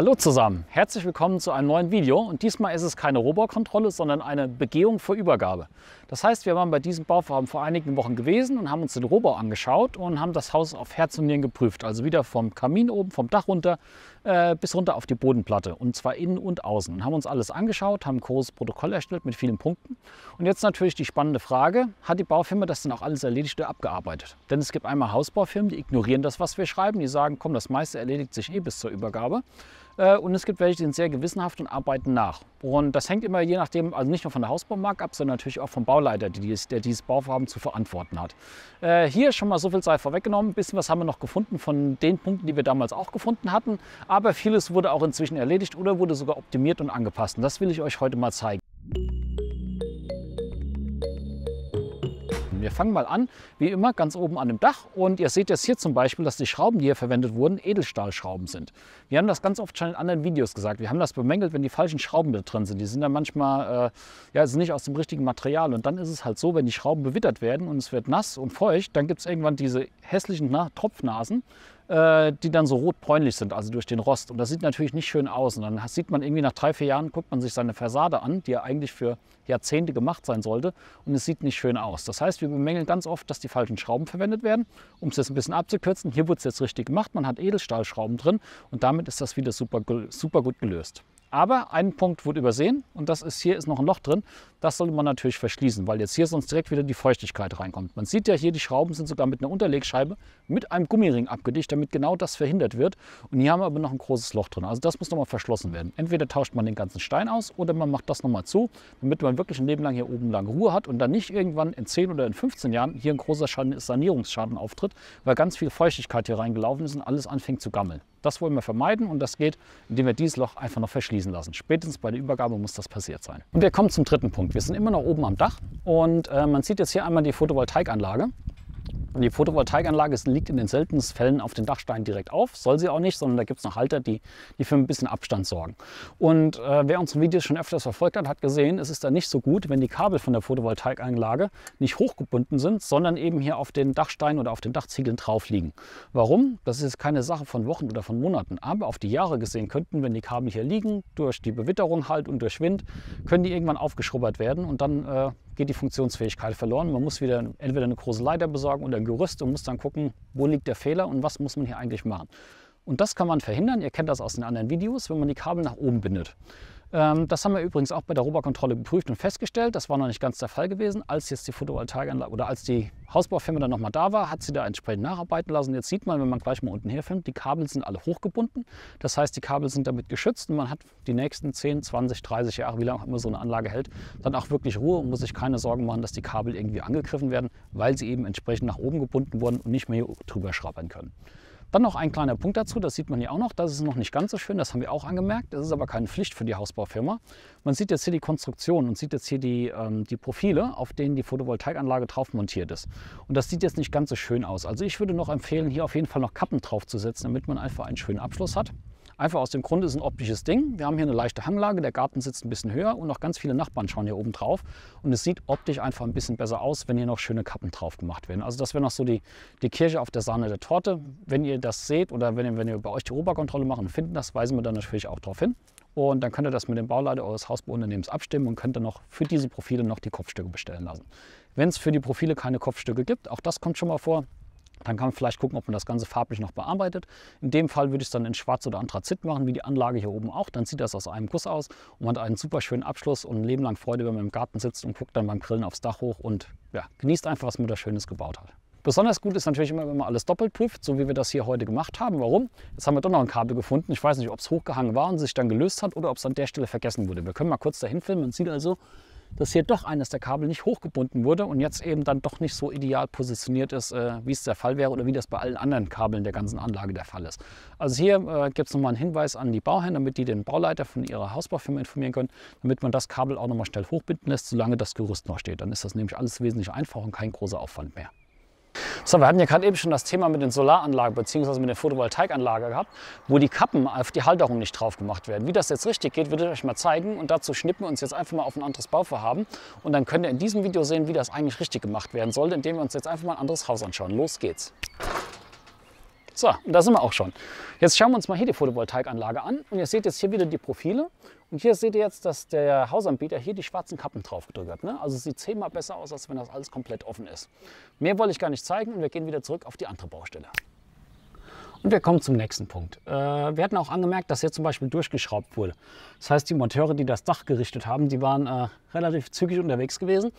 Hallo zusammen, herzlich willkommen zu einem neuen Video und diesmal ist es keine Rohbaukontrolle, sondern eine Begehung vor Übergabe. Das heißt, wir waren bei diesem Bauvorhaben vor einigen Wochen gewesen und haben uns den Rohbau angeschaut und haben das Haus auf Herz und Nieren geprüft. Also wieder vom Kamin oben, vom Dach runter äh, bis runter auf die Bodenplatte und zwar innen und außen. Und haben uns alles angeschaut, haben ein großes Protokoll erstellt mit vielen Punkten. Und jetzt natürlich die spannende Frage, hat die Baufirma das denn auch alles erledigt oder abgearbeitet? Denn es gibt einmal Hausbaufirmen, die ignorieren das, was wir schreiben. Die sagen, komm, das meiste erledigt sich eh bis zur Übergabe. Äh, und es gibt welche, die sind sehr gewissenhaft und arbeiten nach. Und das hängt immer je nachdem, also nicht nur von der Hausbaumarkt ab, sondern natürlich auch vom Bauleiter, die dies, der dieses Bauvorhaben zu verantworten hat. Äh, hier schon mal so viel sei vorweggenommen. Ein bisschen was haben wir noch gefunden von den Punkten, die wir damals auch gefunden hatten. Aber vieles wurde auch inzwischen erledigt oder wurde sogar optimiert und angepasst. Und das will ich euch heute mal zeigen. Wir fangen mal an, wie immer, ganz oben an dem Dach. Und ihr seht jetzt hier zum Beispiel, dass die Schrauben, die hier verwendet wurden, Edelstahlschrauben sind. Wir haben das ganz oft schon in anderen Videos gesagt. Wir haben das bemängelt, wenn die falschen Schrauben da drin sind. Die sind dann manchmal äh, ja, also nicht aus dem richtigen Material. Und dann ist es halt so, wenn die Schrauben bewittert werden und es wird nass und feucht, dann gibt es irgendwann diese hässlichen Na Tropfnasen. Äh, die dann so rotbräunlich sind, also durch den Rost. Und das sieht natürlich nicht schön aus. Und dann sieht man irgendwie nach drei, vier Jahren, guckt man sich seine Fassade an, die ja eigentlich für Jahrzehnte gemacht sein sollte, und es sieht nicht schön aus. Das heißt, wir bemängeln ganz oft, dass die falschen Schrauben verwendet werden. Um es jetzt ein bisschen abzukürzen, hier wurde es jetzt richtig gemacht. Man hat Edelstahlschrauben drin und damit ist das wieder super, super gut gelöst. Aber ein Punkt wurde übersehen und das ist hier ist noch ein Loch drin. Das sollte man natürlich verschließen, weil jetzt hier sonst direkt wieder die Feuchtigkeit reinkommt. Man sieht ja hier, die Schrauben sind sogar mit einer Unterlegscheibe mit einem Gummiring abgedicht, damit genau das verhindert wird. Und hier haben wir aber noch ein großes Loch drin. Also das muss nochmal verschlossen werden. Entweder tauscht man den ganzen Stein aus oder man macht das nochmal zu, damit man wirklich ein Leben lang hier oben lang Ruhe hat und dann nicht irgendwann in 10 oder in 15 Jahren hier ein großer Schaden Sanierungsschaden auftritt, weil ganz viel Feuchtigkeit hier reingelaufen ist und alles anfängt zu gammeln. Das wollen wir vermeiden und das geht, indem wir dieses Loch einfach noch verschließen fließen lassen. Spätestens bei der Übergabe muss das passiert sein. Und wir kommen zum dritten Punkt. Wir sind immer noch oben am Dach und äh, man sieht jetzt hier einmal die Photovoltaikanlage die Photovoltaikanlage liegt in den seltensten Fällen auf den Dachstein direkt auf, soll sie auch nicht, sondern da gibt es noch Halter, die, die für ein bisschen Abstand sorgen. Und äh, wer unsere Videos schon öfters verfolgt hat, hat gesehen, es ist da nicht so gut, wenn die Kabel von der Photovoltaikanlage nicht hochgebunden sind, sondern eben hier auf den Dachstein oder auf den Dachziegeln drauf liegen. Warum? Das ist keine Sache von Wochen oder von Monaten, aber auf die Jahre gesehen könnten, wenn die Kabel hier liegen, durch die Bewitterung halt und durch Wind, können die irgendwann aufgeschrubbert werden und dann äh, geht die Funktionsfähigkeit verloren. Man muss wieder entweder eine große Leiter besorgen oder ein Gerüst und muss dann gucken, wo liegt der Fehler und was muss man hier eigentlich machen. Und das kann man verhindern. Ihr kennt das aus den anderen Videos, wenn man die Kabel nach oben bindet. Ähm, das haben wir übrigens auch bei der Robakontrolle geprüft und festgestellt. Das war noch nicht ganz der Fall gewesen. Als jetzt die Photovoltaikanlage oder als die Hausbaufirma dann nochmal da war, hat sie da entsprechend nacharbeiten lassen. Jetzt sieht man, wenn man gleich mal unten herfilmt, die Kabel sind alle hochgebunden. Das heißt, die Kabel sind damit geschützt und man hat die nächsten 10, 20, 30 Jahre, wie lange auch immer so eine Anlage hält, dann auch wirklich Ruhe und muss sich keine Sorgen machen, dass die Kabel irgendwie angegriffen werden, weil sie eben entsprechend nach oben gebunden wurden und nicht mehr hier drüber schrappern können. Dann noch ein kleiner Punkt dazu, das sieht man hier auch noch, das ist noch nicht ganz so schön, das haben wir auch angemerkt, das ist aber keine Pflicht für die Hausbaufirma. Man sieht jetzt hier die Konstruktion und sieht jetzt hier die, ähm, die Profile, auf denen die Photovoltaikanlage drauf montiert ist. Und das sieht jetzt nicht ganz so schön aus. Also ich würde noch empfehlen, hier auf jeden Fall noch Kappen draufzusetzen, damit man einfach einen schönen Abschluss hat. Einfach aus dem Grund, es ist ein optisches Ding. Wir haben hier eine leichte Hanglage, der Garten sitzt ein bisschen höher und auch ganz viele Nachbarn schauen hier oben drauf. Und es sieht optisch einfach ein bisschen besser aus, wenn hier noch schöne Kappen drauf gemacht werden. Also das wäre noch so die, die Kirsche auf der Sahne der Torte. Wenn ihr das seht oder wenn ihr, wenn ihr bei euch die Oberkontrolle machen und finden das, weisen wir dann natürlich auch darauf hin. Und dann könnt ihr das mit dem Bauleiter eures Hausbauunternehmens abstimmen und könnt dann noch für diese Profile noch die Kopfstücke bestellen lassen. Wenn es für die Profile keine Kopfstücke gibt, auch das kommt schon mal vor, dann kann man vielleicht gucken, ob man das Ganze farblich noch bearbeitet. In dem Fall würde ich es dann in Schwarz oder Anthrazit machen, wie die Anlage hier oben auch. Dann sieht das aus einem Guss aus und man hat einen super schönen Abschluss und ein Leben lang Freude, wenn man im Garten sitzt und guckt dann beim Grillen aufs Dach hoch und ja, genießt einfach, was man da Schönes gebaut hat. Besonders gut ist natürlich immer, wenn man alles doppelt prüft, so wie wir das hier heute gemacht haben. Warum? Jetzt haben wir doch noch ein Kabel gefunden. Ich weiß nicht, ob es hochgehangen war und sich dann gelöst hat oder ob es an der Stelle vergessen wurde. Wir können mal kurz dahin filmen. Man sieht also, dass hier doch eines der Kabel nicht hochgebunden wurde und jetzt eben dann doch nicht so ideal positioniert ist, äh, wie es der Fall wäre oder wie das bei allen anderen Kabeln der ganzen Anlage der Fall ist. Also hier äh, gibt es nochmal einen Hinweis an die Bauherren, damit die den Bauleiter von ihrer Hausbaufirma informieren können, damit man das Kabel auch nochmal schnell hochbinden lässt, solange das Gerüst noch steht. Dann ist das nämlich alles wesentlich einfacher und kein großer Aufwand mehr. So, wir hatten ja gerade eben schon das Thema mit den Solaranlagen bzw. mit der Photovoltaikanlage gehabt, wo die Kappen auf die Halterung nicht drauf gemacht werden. Wie das jetzt richtig geht, würde ich euch mal zeigen und dazu schnippen wir uns jetzt einfach mal auf ein anderes Bauvorhaben und dann könnt ihr in diesem Video sehen, wie das eigentlich richtig gemacht werden sollte, indem wir uns jetzt einfach mal ein anderes Haus anschauen. Los geht's! So, und da sind wir auch schon. Jetzt schauen wir uns mal hier die Photovoltaikanlage an und ihr seht jetzt hier wieder die Profile und hier seht ihr jetzt, dass der Hausanbieter hier die schwarzen Kappen drauf gedrückt hat. Ne? Also sieht zehnmal besser aus, als wenn das alles komplett offen ist. Mehr wollte ich gar nicht zeigen und wir gehen wieder zurück auf die andere Baustelle. Und wir kommen zum nächsten Punkt. Äh, wir hatten auch angemerkt, dass hier zum Beispiel durchgeschraubt wurde. Das heißt, die Monteure, die das Dach gerichtet haben, die waren äh, relativ zügig unterwegs gewesen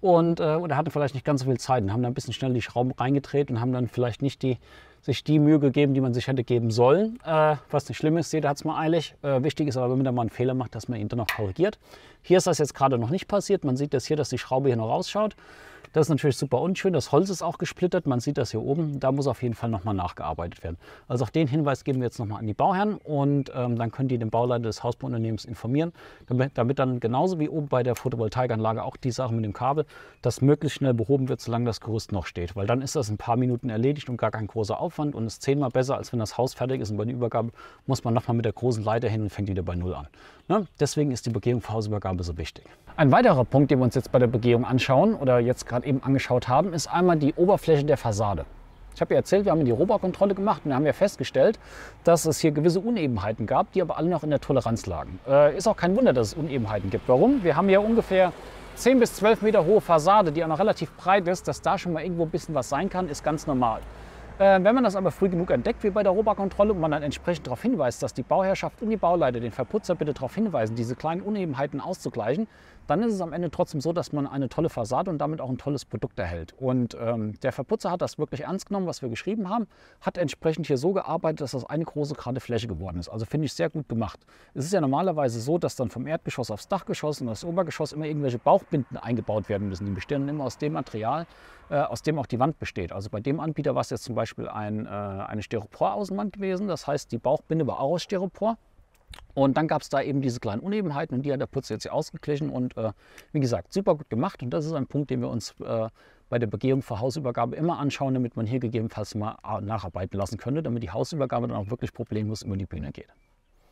und äh, oder hatten vielleicht nicht ganz so viel Zeit und haben dann ein bisschen schnell die Schrauben reingedreht und haben dann vielleicht nicht die sich die Mühe gegeben, die man sich hätte geben sollen. Äh, was nicht schlimm ist, jeder hat es mal eilig. Äh, wichtig ist aber, wenn man da mal einen Fehler macht, dass man ihn dann noch korrigiert. Hier ist das jetzt gerade noch nicht passiert. Man sieht das hier, dass die Schraube hier noch rausschaut. Das ist natürlich super unschön. Das Holz ist auch gesplittert. Man sieht das hier oben. Da muss auf jeden Fall nochmal nachgearbeitet werden. Also auch den Hinweis geben wir jetzt nochmal an die Bauherren und ähm, dann können die den Bauleiter des Hausbauunternehmens informieren, damit, damit, dann genauso wie oben bei der Photovoltaikanlage auch die Sache mit dem Kabel, das möglichst schnell behoben wird, solange das Gerüst noch steht. Weil dann ist das in ein paar Minuten erledigt und gar kein großer Aufwand und ist zehnmal besser, als wenn das Haus fertig ist und bei der Übergabe muss man nochmal mit der großen Leiter hin und fängt wieder bei Null an. Ne? Deswegen ist die Begehung für Hausübergabe so wichtig. Ein weiterer Punkt, den wir uns jetzt bei der Begehung anschauen oder jetzt gerade eben angeschaut haben, ist einmal die Oberfläche der Fassade. Ich habe ja erzählt, wir haben die Rohbaukontrolle gemacht und haben ja festgestellt, dass es hier gewisse Unebenheiten gab, die aber alle noch in der Toleranz lagen. Äh, ist auch kein Wunder, dass es Unebenheiten gibt. Warum? Wir haben ja ungefähr 10 bis 12 Meter hohe Fassade, die auch noch relativ breit ist, dass da schon mal irgendwo ein bisschen was sein kann, ist ganz normal. Äh, wenn man das aber früh genug entdeckt, wie bei der Rohbaukontrolle, und man dann entsprechend darauf hinweist, dass die Bauherrschaft und die Bauleiter den Verputzer bitte darauf hinweisen, diese kleinen Unebenheiten auszugleichen, dann ist es am Ende trotzdem so, dass man eine tolle Fassade und damit auch ein tolles Produkt erhält. Und ähm, der Verputzer hat das wirklich ernst genommen, was wir geschrieben haben, hat entsprechend hier so gearbeitet, dass das eine große gerade Fläche geworden ist. Also finde ich sehr gut gemacht. Es ist ja normalerweise so, dass dann vom Erdgeschoss aufs Dachgeschoss und das Obergeschoss immer irgendwelche Bauchbinden eingebaut werden müssen. Die bestehen dann immer aus dem Material, äh, aus dem auch die Wand besteht. Also bei dem Anbieter war es jetzt zum Beispiel ein, äh, eine Styropor-Außenwand gewesen. Das heißt, die Bauchbinde war auch aus Styropor. Und dann gab es da eben diese kleinen Unebenheiten und die hat der Putz jetzt hier ausgeglichen. Und äh, wie gesagt, super gut gemacht. Und das ist ein Punkt, den wir uns äh, bei der Begehung vor Hausübergabe immer anschauen, damit man hier gegebenenfalls mal äh, nacharbeiten lassen könnte, damit die Hausübergabe dann auch wirklich problemlos über die Bühne geht.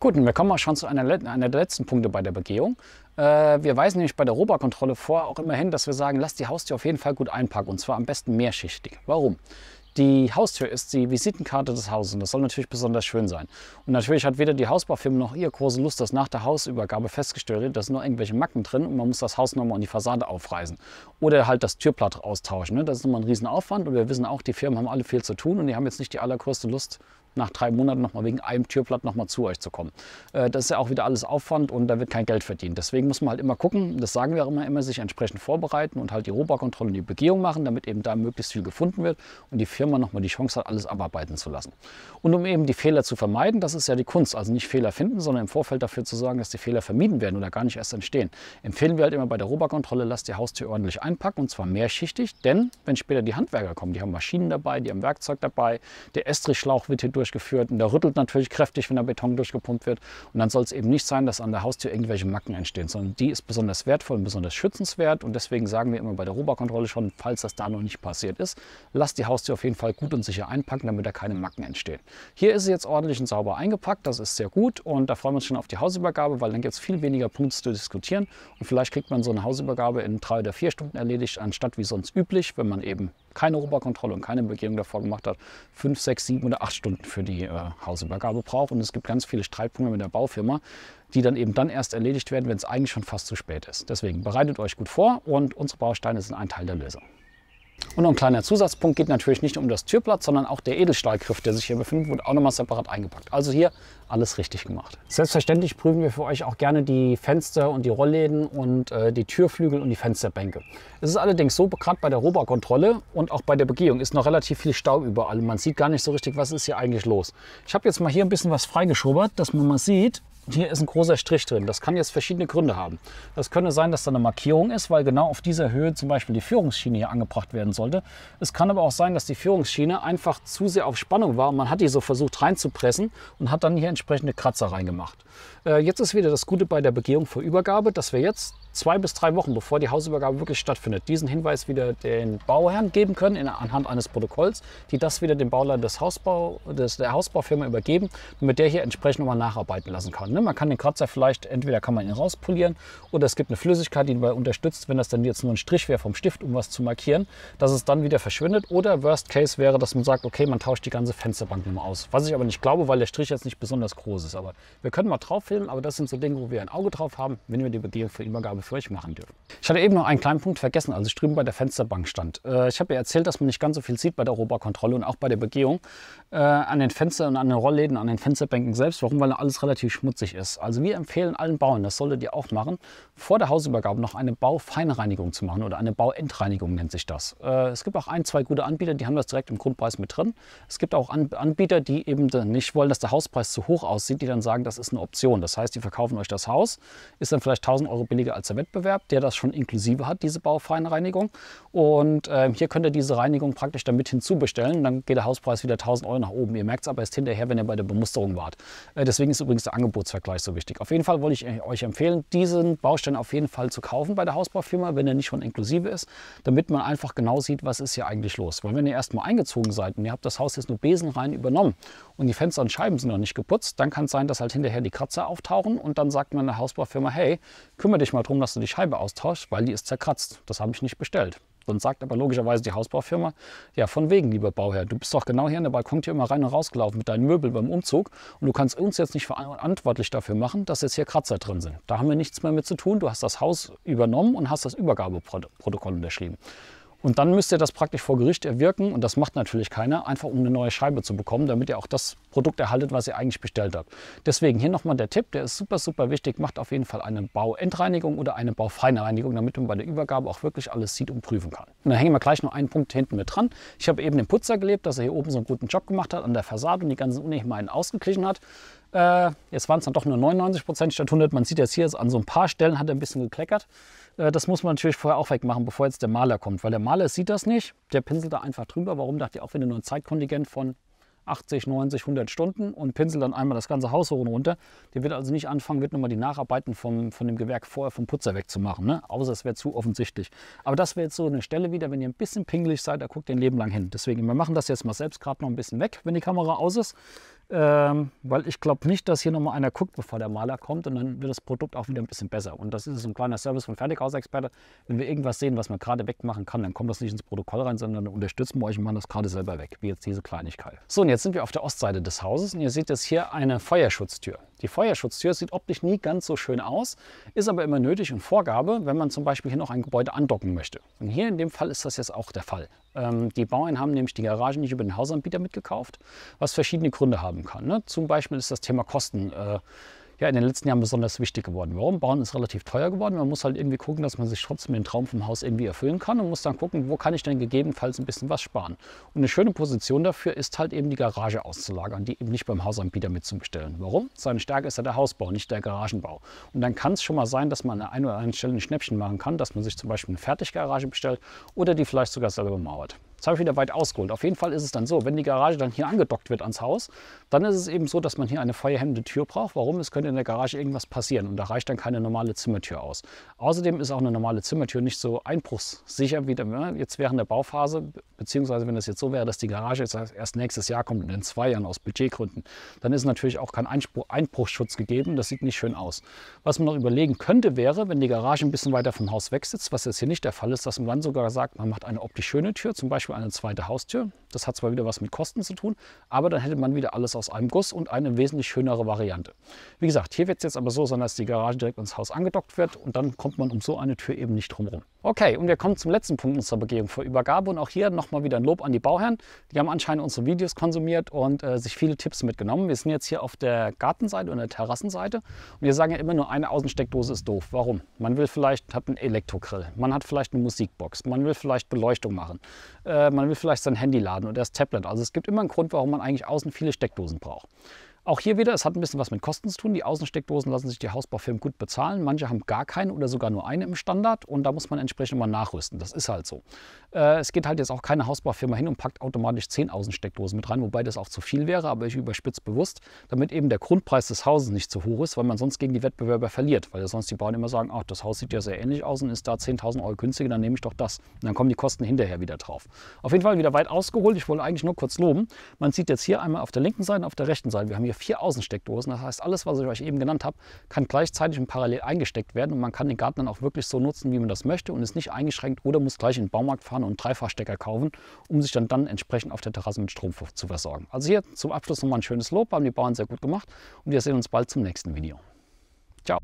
Gut, und wir kommen auch schon zu einer, einer der letzten Punkte bei der Begehung. Äh, wir weisen nämlich bei der Robakontrolle vor auch immerhin, dass wir sagen, lasst die Haustür auf jeden Fall gut einpacken und zwar am besten mehrschichtig. Warum? die Haustür ist die Visitenkarte des Hauses und das soll natürlich besonders schön sein. Und natürlich hat weder die Hausbaufirma noch ihr große Lust, dass nach der Hausübergabe festgestellt wird, dass nur irgendwelche Macken drin und man muss das Haus nochmal an die Fassade aufreißen oder halt das Türblatt austauschen. Ne? Das ist nochmal ein Riesenaufwand und wir wissen auch, die Firmen haben alle viel zu tun und die haben jetzt nicht die allergrößte Lust, nach drei Monaten nochmal wegen einem Türblatt nochmal zu euch zu kommen. Äh, das ist ja auch wieder alles Aufwand und da wird kein Geld verdient. Deswegen muss man halt immer gucken, das sagen wir auch immer, immer sich entsprechend vorbereiten und halt die Rohbaukontrolle und die Begehung machen, damit eben da möglichst viel gefunden wird und die Firma nochmal die Chance hat, alles abarbeiten zu lassen. Und um eben die Fehler zu vermeiden, das ist ja die Kunst. Also nicht Fehler finden, sondern im Vorfeld dafür zu sorgen, dass die Fehler vermieden werden oder gar nicht erst entstehen. Empfehlen wir halt immer bei der Rohbaukontrolle, lasst die Haustür ordentlich einpacken und zwar mehrschichtig, denn wenn später die Handwerker kommen, die haben Maschinen dabei, die haben Werkzeug dabei, der Estrichschlauch wird hier durch durchgeführt und der rüttelt natürlich kräftig, wenn der Beton durchgepumpt wird. Und dann soll es eben nicht sein, dass an der Haustür irgendwelche Macken entstehen, sondern die ist besonders wertvoll und besonders schützenswert. Und deswegen sagen wir immer bei der Robakontrolle schon, falls das da noch nicht passiert ist, lasst die Haustür auf jeden Fall gut und sicher einpacken, damit da keine Macken entstehen. Hier ist sie jetzt ordentlich und sauber eingepackt, das ist sehr gut und da freuen wir uns schon auf die Hausübergabe, weil dann gibt es viel weniger Punkte zu diskutieren und vielleicht kriegt man so eine Hausübergabe in drei oder vier Stunden erledigt, anstatt wie sonst üblich, wenn man eben keine Oberkontrolle und keine Begehung davor gemacht hat, fünf, sechs, sieben oder acht Stunden für die äh, Hausübergabe braucht. Und es gibt ganz viele Streitpunkte mit der Baufirma, die dann eben dann erst erledigt werden, wenn es eigentlich schon fast zu spät ist. Deswegen bereitet euch gut vor und unsere Bausteine sind ein Teil der Lösung. Und noch ein kleiner Zusatzpunkt geht natürlich nicht um das Türblatt, sondern auch der Edelstahlgriff, der sich hier befindet, wurde auch nochmal separat eingepackt. Also hier alles richtig gemacht. Selbstverständlich prüfen wir für euch auch gerne die Fenster und die Rollläden und äh, die Türflügel und die Fensterbänke. Es ist allerdings so, gerade bei der Rohbaukontrolle und auch bei der Begehung ist noch relativ viel Staub überall. Man sieht gar nicht so richtig, was ist hier eigentlich los. Ich habe jetzt mal hier ein bisschen was freigeschobert, dass man mal sieht, hier ist ein großer Strich drin. Das kann jetzt verschiedene Gründe haben. Das könnte sein, dass da eine Markierung ist, weil genau auf dieser Höhe zum Beispiel die Führungsschiene hier angebracht werden sollte. Es kann aber auch sein, dass die Führungsschiene einfach zu sehr auf Spannung war und man hat die so versucht reinzupressen und hat dann hier entsprechende Kratzer reingemacht. Äh, jetzt ist wieder das Gute bei der Begehung vor Übergabe, dass wir jetzt zwei bis drei Wochen, bevor die Hausübergabe wirklich stattfindet, diesen Hinweis wieder den Bauherrn geben können in, anhand eines Protokolls, die das wieder dem Bauleiter des Hausbau, des, der Hausbaufirma übergeben, mit der hier entsprechend nochmal nacharbeiten lassen kann. Ne? Man kann den Kratzer vielleicht, entweder kann man ihn rauspolieren oder es gibt eine Flüssigkeit, die dabei unterstützt, wenn das dann jetzt nur ein Strich wäre vom Stift, um was zu markieren, dass es dann wieder verschwindet. Oder Worst Case wäre, dass man sagt, okay, man tauscht die ganze Fensterbank nochmal aus. Was ich aber nicht glaube, weil der Strich jetzt nicht besonders groß ist. Aber wir können mal drauf filmen, aber das sind so Dinge, wo wir ein Auge drauf haben, wenn wir die Begehung für die Übergabe für euch machen dürfen. Ich hatte eben noch einen kleinen Punkt vergessen, als ich drüben bei der Fensterbank stand. Äh, ich habe ja erzählt, dass man nicht ganz so viel sieht bei der Robokontrolle und auch bei der Begehung äh, an den Fenstern und an den Rollläden, an den Fensterbänken selbst. Warum? Weil alles relativ schmutzig ist. Also wir empfehlen allen Bauern, das solltet ihr auch machen, vor der Hausübergabe noch eine Baufeinreinigung zu machen oder eine Bauendreinigung nennt sich das. Äh, es gibt auch ein, zwei gute Anbieter, die haben das direkt im Grundpreis mit drin. Es gibt auch Anbieter, die eben nicht wollen, dass der Hauspreis zu hoch aussieht, die dann sagen, das ist eine Option. Das heißt, die verkaufen euch das Haus, ist dann vielleicht 1000 Euro billiger als der großer Wettbewerb, der das schon inklusive hat, diese Baufeinreinigung. Und äh, hier könnt ihr diese Reinigung praktisch damit hinzubestellen. Dann geht der Hauspreis wieder 1000 Euro nach oben. Ihr merkt es aber erst hinterher, wenn ihr bei der Bemusterung wart. Äh, deswegen ist übrigens der Angebotsvergleich so wichtig. Auf jeden Fall wollte ich äh, euch empfehlen, diesen Baustein auf jeden Fall zu kaufen bei der Hausbaufirma, wenn er nicht schon inklusive ist, damit man einfach genau sieht, was ist hier eigentlich los. Weil wenn ihr erstmal eingezogen seid und ihr habt das Haus jetzt nur besenrein übernommen und die Fenster und Scheiben sind noch nicht geputzt, dann kann es sein, dass halt hinterher die Kratzer auftauchen und dann sagt man der Hausbaufirma, hey, kümmere dich mal drum, dass du die Scheibe austauschst, weil die ist zerkratzt. Das habe ich nicht bestellt. Dann sagt aber logischerweise die Hausbaufirma, ja von wegen, lieber Bauherr, du bist doch genau hier in der Balkontür immer rein und rausgelaufen mit deinen Möbeln beim Umzug und du kannst uns jetzt nicht verantwortlich dafür machen, dass jetzt hier Kratzer drin sind. Da haben wir nichts mehr mit zu tun, du hast das Haus übernommen und hast das Übergabeprotokoll unterschrieben. Und dann müsst ihr das praktisch vor Gericht erwirken, und das macht natürlich keiner, einfach um eine neue Scheibe zu bekommen, damit ihr auch das Produkt erhaltet, was ihr eigentlich bestellt habt. Deswegen hier nochmal der Tipp, der ist super, super wichtig. Macht auf jeden Fall eine Bauendreinigung oder eine Baufeinreinigung, damit man bei der Übergabe auch wirklich alles sieht und prüfen kann. Und dann hängen wir gleich noch einen Punkt hinten mit dran. Ich habe eben den Putzer gelebt, dass er hier oben so einen guten Job gemacht hat an der Fassade und die ganzen Unebenheiten ausgeglichen hat. Äh, jetzt waren es dann doch nur 99 statt 100. Man sieht jetzt hier, an so ein paar Stellen hat er ein bisschen gekleckert. Äh, das muss man natürlich vorher auch wegmachen, bevor jetzt der Maler kommt, weil der Maler sieht das nicht. Der pinselt da einfach drüber. Warum dachte ich auch, wenn du nur ein Zeitkontingent von 80, 90, 100 Stunden und pinselt dann einmal das ganze Haus hoch und runter. Der wird also nicht anfangen, wird nochmal die Nacharbeiten vom, von dem Gewerk vorher vom Putzer wegzumachen, ne? außer es wäre zu offensichtlich. Aber das wäre jetzt so eine Stelle wieder, wenn ihr ein bisschen pingelig seid, da guckt ihr ein Leben lang hin. Deswegen, wir machen das jetzt mal selbst gerade noch ein bisschen weg, wenn die Kamera aus ist ähm, weil ich glaube nicht, dass hier nochmal einer guckt, bevor der Maler kommt und dann wird das Produkt auch wieder ein bisschen besser. Und das ist ein kleiner Service von Fertighausexperte. Wenn wir irgendwas sehen, was man gerade wegmachen kann, dann kommt das nicht ins Protokoll rein, sondern dann unterstützen wir euch und machen das gerade selber weg, wie jetzt diese Kleinigkeit. So, und jetzt sind wir auf der Ostseite des Hauses und ihr seht jetzt hier eine Feuerschutztür. Die Feuerschutztür sieht optisch nie ganz so schön aus, ist aber immer nötig und Vorgabe, wenn man zum Beispiel hier noch ein Gebäude andocken möchte. Und hier in dem Fall ist das jetzt auch der Fall. Ähm, die Bauern haben nämlich die Garagen nicht über den Hausanbieter mitgekauft, was verschiedene Gründe haben kann. Ne? Zum Beispiel ist das Thema Kosten. Äh, ja, in den letzten Jahren besonders wichtig geworden. Warum? Bauen ist relativ teuer geworden. Man muss halt irgendwie gucken, dass man sich trotzdem den Traum vom Haus irgendwie erfüllen kann und muss dann gucken, wo kann ich denn gegebenenfalls ein bisschen was sparen. Und eine schöne Position dafür ist halt eben die Garage auszulagern, die eben nicht beim Hausanbieter mitzubestellen. Warum? Seine Stärke ist ja der Hausbau, nicht der Garagenbau. Und dann kann es schon mal sein, dass man an der einen oder anderen Stelle ein Schnäppchen machen kann, dass man sich zum Beispiel eine Fertiggarage bestellt oder die vielleicht sogar selber mauert. Jetzt habe ich wieder weit ausgeholt. Auf jeden Fall ist es dann so, wenn die Garage dann hier angedockt wird ans Haus, dann ist es eben so, dass man hier eine feuerhemmende Tür braucht. Warum? Es könnte in der Garage irgendwas passieren und da reicht dann keine normale Zimmertür aus. Außerdem ist auch eine normale Zimmertür nicht so einbruchssicher wie ne, jetzt während der Bauphase, beziehungsweise wenn es jetzt so wäre, dass die Garage jetzt erst nächstes Jahr kommt und in zwei Jahren aus Budgetgründen, dann ist natürlich auch kein Einspruch, Einbruchschutz gegeben. Das sieht nicht schön aus. Was man noch überlegen könnte, wäre, wenn die Garage ein bisschen weiter vom Haus weg sitzt, was jetzt hier nicht der Fall ist, dass man dann sogar sagt, man macht eine optisch schöne Tür, zum Beispiel Beispiel eine zweite Haustür. Das hat zwar wieder was mit Kosten zu tun, aber dann hätte man wieder alles aus einem Guss und eine wesentlich schönere Variante. Wie gesagt, hier wird es jetzt aber so sein, dass die Garage direkt ins Haus angedockt wird und dann kommt man um so eine Tür eben nicht drumherum. Okay, und wir kommen zum letzten Punkt unserer Begehung vor Übergabe und auch hier nochmal wieder ein Lob an die Bauherren. Die haben anscheinend unsere Videos konsumiert und äh, sich viele Tipps mitgenommen. Wir sind jetzt hier auf der Gartenseite und der Terrassenseite und wir sagen ja immer nur, eine Außensteckdose ist doof. Warum? Man will vielleicht, hat einen Elektrogrill, man hat vielleicht eine Musikbox, man will vielleicht Beleuchtung machen. Äh, äh, man will vielleicht sein Handy laden oder das Tablet. Also es gibt immer einen Grund, warum man eigentlich außen viele Steckdosen braucht. Auch hier wieder, es hat ein bisschen was mit Kosten zu tun. Die Außensteckdosen lassen sich die Hausbaufirmen gut bezahlen. Manche haben gar keine oder sogar nur eine im Standard und da muss man entsprechend mal nachrüsten. Das ist halt so. Äh, es geht halt jetzt auch keine Hausbaufirma hin und packt automatisch 10 Außensteckdosen mit rein, wobei das auch zu viel wäre, aber ich überspitze bewusst, damit eben der Grundpreis des Hauses nicht zu hoch ist, weil man sonst gegen die Wettbewerber verliert, weil sonst die Bauern immer sagen, ach, das Haus sieht ja sehr ähnlich aus und ist da 10.000 Euro günstiger, dann nehme ich doch das. Und dann kommen die Kosten hinterher wieder drauf. Auf jeden Fall wieder weit ausgeholt. Ich wollte eigentlich nur kurz loben. Man sieht jetzt hier einmal auf der linken Seite, auf der rechten Seite, wir haben hier hier vier Außensteckdosen. Das heißt, alles, was ich euch eben genannt habe, kann gleichzeitig und parallel eingesteckt werden und man kann den Garten dann auch wirklich so nutzen, wie man das möchte und ist nicht eingeschränkt oder muss gleich in den Baumarkt fahren und einen Dreifachstecker kaufen, um sich dann, dann entsprechend auf der Terrasse mit Strom zu versorgen. Also hier zum Abschluss nochmal ein schönes Lob, haben die Bauern sehr gut gemacht und wir sehen uns bald zum nächsten Video. Ciao!